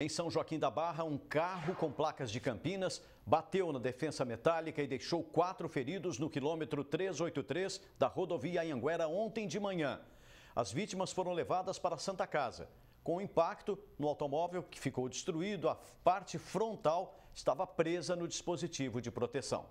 Em São Joaquim da Barra, um carro com placas de Campinas bateu na defensa metálica e deixou quatro feridos no quilômetro 383 da rodovia Anhanguera ontem de manhã. As vítimas foram levadas para a Santa Casa. Com o impacto no automóvel, que ficou destruído, a parte frontal estava presa no dispositivo de proteção.